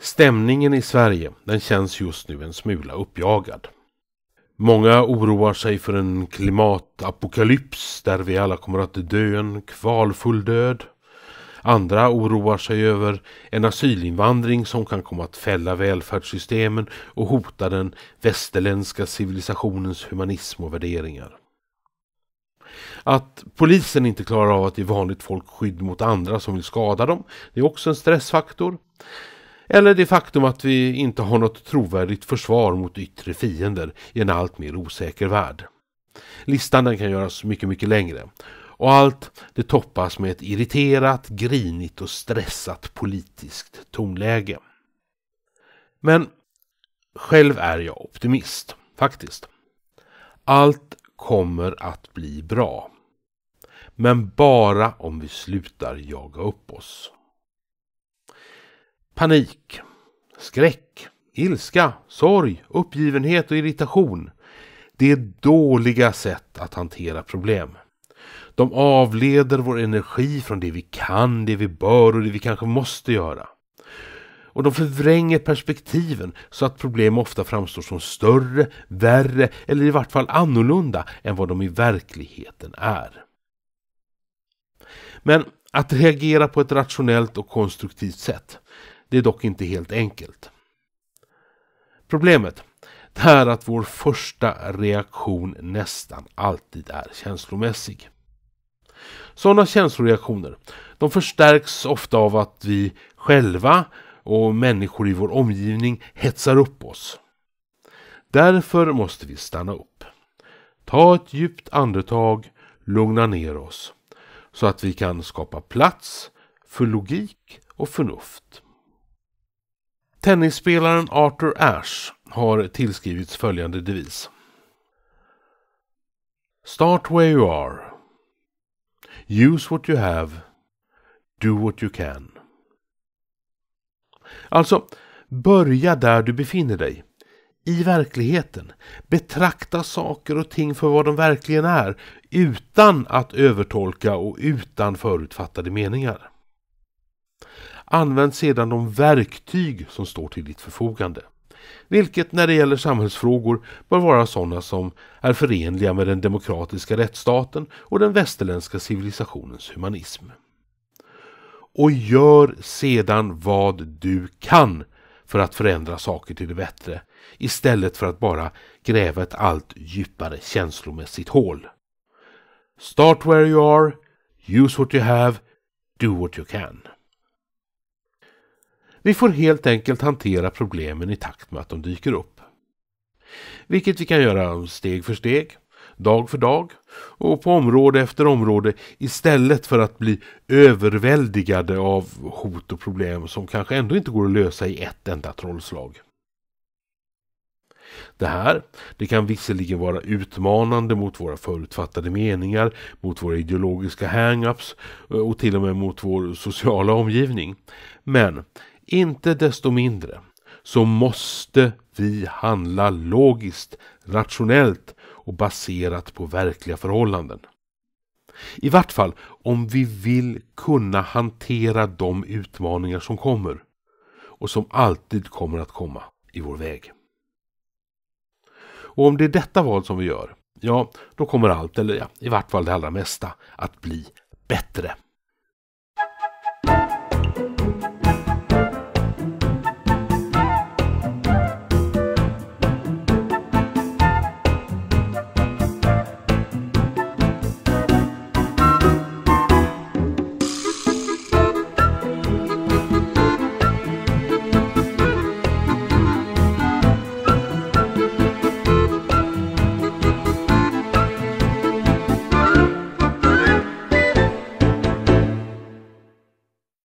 Stämningen i Sverige, den känns just nu en smula uppjagad. Många oroar sig för en klimatapokalyps där vi alla kommer att dö en kvalfull död. Andra oroar sig över en asylinvandring som kan komma att fälla välfärdssystemen och hota den västerländska civilisationens humanism och värderingar. Att polisen inte klarar av att ge vanligt folk skydd mot andra som vill skada dem, det är också en stressfaktor eller det faktum att vi inte har något trovärdigt försvar mot yttre fiender i en allt mer osäker värld. Listan kan göras mycket, mycket längre. Och allt det toppas med ett irriterat, grinigt och stressat politiskt tonläge. Men själv är jag optimist, faktiskt. Allt kommer att bli bra. Men bara om vi slutar jaga upp oss. Panik, skräck, ilska, sorg, uppgivenhet och irritation. Det är dåliga sätt att hantera problem. De avleder vår energi från det vi kan, det vi bör och det vi kanske måste göra. Och de förvränger perspektiven så att problem ofta framstår som större, värre eller i vart fall annorlunda än vad de i verkligheten är. Men att reagera på ett rationellt och konstruktivt sätt det är dock inte helt enkelt. Problemet är att vår första reaktion nästan alltid är känslomässig. Sådana känsloreaktioner de förstärks ofta av att vi själva och människor i vår omgivning hetsar upp oss. Därför måste vi stanna upp. Ta ett djupt andetag, lugna ner oss så att vi kan skapa plats för logik och förnuft. Tennisspelaren Arthur Ashe har tillskrivits följande devis. Start where you are. Use what you have. Do what you can. Alltså, börja där du befinner dig. I verkligheten. Betrakta saker och ting för vad de verkligen är utan att övertolka och utan förutfattade meningar. Använd sedan de verktyg som står till ditt förfogande. Vilket när det gäller samhällsfrågor bör vara sådana som är förenliga med den demokratiska rättsstaten och den västerländska civilisationens humanism. Och gör sedan vad du kan för att förändra saker till det bättre istället för att bara gräva ett allt djupare känslomässigt hål. Start where you are, use what you have, do what you can. Vi får helt enkelt hantera problemen i takt med att de dyker upp. Vilket vi kan göra steg för steg, dag för dag och på område efter område istället för att bli överväldigade av hot och problem som kanske ändå inte går att lösa i ett enda trollslag. Det här det kan visserligen vara utmanande mot våra förutfattade meningar, mot våra ideologiska hang-ups eh, och till och med mot vår sociala omgivning. Men inte desto mindre så måste vi handla logiskt, rationellt och baserat på verkliga förhållanden. I vart fall om vi vill kunna hantera de utmaningar som kommer och som alltid kommer att komma i vår väg. Och om det är detta val som vi gör, ja, då kommer allt, eller ja, i vart fall det allra mesta, att bli bättre.